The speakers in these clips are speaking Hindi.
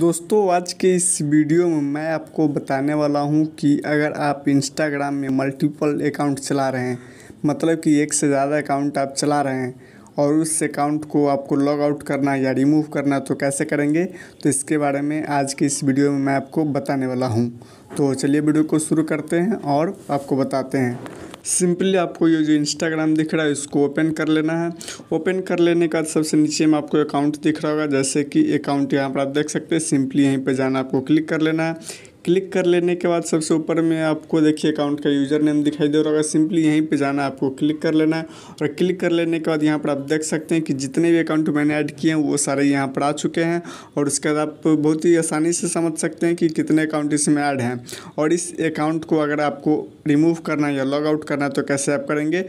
दोस्तों आज के इस वीडियो में मैं आपको बताने वाला हूं कि अगर आप इंस्टाग्राम में मल्टीपल अकाउंट चला रहे हैं मतलब कि एक से ज़्यादा अकाउंट आप चला रहे हैं और उस अकाउंट को आपको लॉग आउट करना या रिमूव करना तो कैसे करेंगे तो इसके बारे में आज के इस वीडियो में मैं आपको बताने वाला हूँ तो चलिए वीडियो को शुरू करते हैं और आपको बताते हैं सिंपली आपको ये जो इंस्टाग्राम दिख रहा है इसको ओपन कर लेना है ओपन कर लेने का सबसे नीचे में आपको अकाउंट दिख रहा होगा जैसे कि अकाउंट यहाँ पर आप देख सकते हैं सिंपली यहीं पर जाना आपको क्लिक कर लेना है क्लिक कर लेने के बाद सबसे ऊपर में आपको देखिए अकाउंट का यूज़र नेम दिखाई दे रहा होगा सिंपली यहीं पे जाना आपको क्लिक कर लेना है और क्लिक कर लेने के बाद यहाँ पर आप देख सकते हैं कि जितने भी अकाउंट मैंने ऐड किए हैं वो सारे यहाँ पर आ चुके हैं और उसके बाद आप बहुत ही आसानी से समझ सकते हैं कि कितने अकाउंट इसमें ऐड हैं और इस अकाउंट को अगर आपको रिमूव करना या लॉग आउट करना है तो कैसे आप करेंगे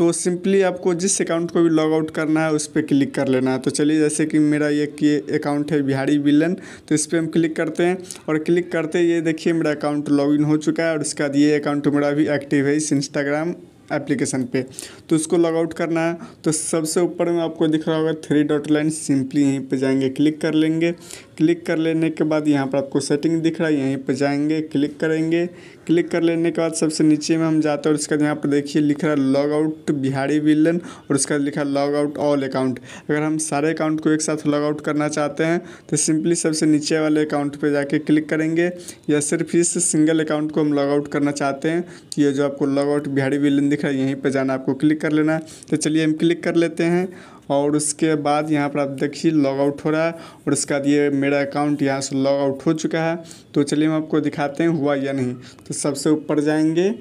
तो सिंपली आपको जिस अकाउंट को भी लॉग आउट करना है उस पर क्लिक कर लेना है तो चलिए जैसे कि मेरा एक ये अकाउंट है बिहारी विलन तो इस पर हम क्लिक करते हैं और क्लिक करते ये देखिए मेरा अकाउंट लॉगिन हो चुका है और उसके बाद ये अकाउंट मेरा भी एक्टिव है इस इंस्टाग्राम एप्लीकेशन पे तो उसको लॉग आउट करना है तो सबसे ऊपर में आपको दिख रहा होगा थ्री डॉट लाइन सिंपली यहीं पे जाएंगे क्लिक कर लेंगे क्लिक कर लेने के बाद यहाँ पर आपको सेटिंग दिख रहा है यहीं पर जाएंगे क्लिक करेंगे क्लिक कर लेने के बाद सबसे नीचे में हम जाते हैं और उसके बाद यहाँ पर देखिए लिख रहा है लॉग आउट बिहारी विलन और उसका लिखा लॉग आउट ऑल अकाउंट अगर हम सारे अकाउंट को एक साथ लॉग आउट करना चाहते हैं तो सिंपली सबसे नीचे वाले अकाउंट पर जाके क्लिक करेंगे या सिर्फ इस सिंगल अकाउंट को हम लॉग आउट करना चाहते हैं तो ये जो आपको लॉग आउट बिहारी विलन दिख रहा है यहीं पर जाना आपको क्लिक कर लेना है तो चलिए हम क्लिक कर लेते हैं और उसके बाद यहाँ पर आप देखिए लॉग आउट हो रहा है और उसके बाद ये मेरा अकाउंट यहाँ से लॉग आउट हो चुका है तो चलिए हम आपको दिखाते हैं हुआ या नहीं तो सबसे ऊपर जाएंगे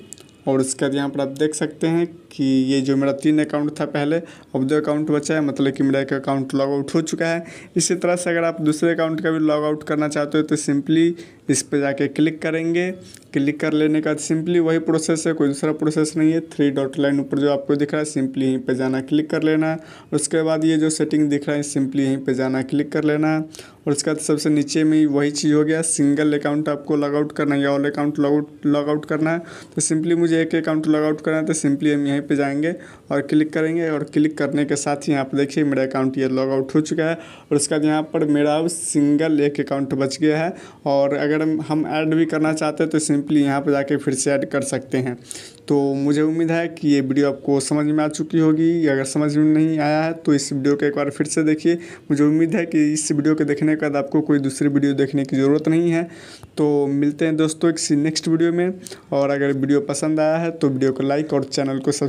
और उसके बाद यहाँ पर आप देख सकते हैं कि ये जो मेरा तीन अकाउंट था पहले अब दो अकाउंट बचा है मतलब कि मेरा एक अकाउंट लॉग आउट हो चुका है इसी तरह से अगर आप दूसरे अकाउंट का भी लॉग आउट करना चाहते हो तो सिंपली इस पर जाके क्लिक करेंगे क्लिक कर लेने का सिंपली वही प्रोसेस है कोई दूसरा प्रोसेस नहीं है थ्री डॉट लाइन ऊपर जो आपको दिख रहा है सिंपली यहीं पे जाना क्लिक कर लेना उसके बाद ये जो सेटिंग दिख रहा है सिंपली यहीं पे जाना क्लिक कर लेना और उसके बाद सबसे नीचे में वही चीज़ हो गया सिंगल अकाउंट आपको लॉग आउट करना है या all account log out log out करना है तो सिंपली मुझे एक अकाउंट लॉग आउट करना है तो सिंपली हम यहीं यहीं पे जाएंगे और क्लिक करेंगे और क्लिक करने के साथ ही यहाँ पर देखिए मेरा अकाउंट ये लॉग आउट हो चुका है और उसके बाद यहाँ पर मेरा सिंगल एक अकाउंट बच गया है और अगर हम ऐड भी करना चाहते हैं तो सिंपली यहाँ पर जाके फिर से ऐड कर सकते हैं तो मुझे उम्मीद है कि ये वीडियो आपको समझ में आ चुकी होगी अगर समझ में नहीं आया है तो इस वीडियो को एक बार फिर से देखिए मुझे उम्मीद है कि इस वीडियो के देखने के बाद आपको कोई दूसरी वीडियो देखने की ज़रूरत नहीं है तो मिलते हैं दोस्तों एक नेक्स्ट वीडियो में और अगर वीडियो पसंद आया है तो वीडियो को लाइक और चैनल को सब्सक्राइब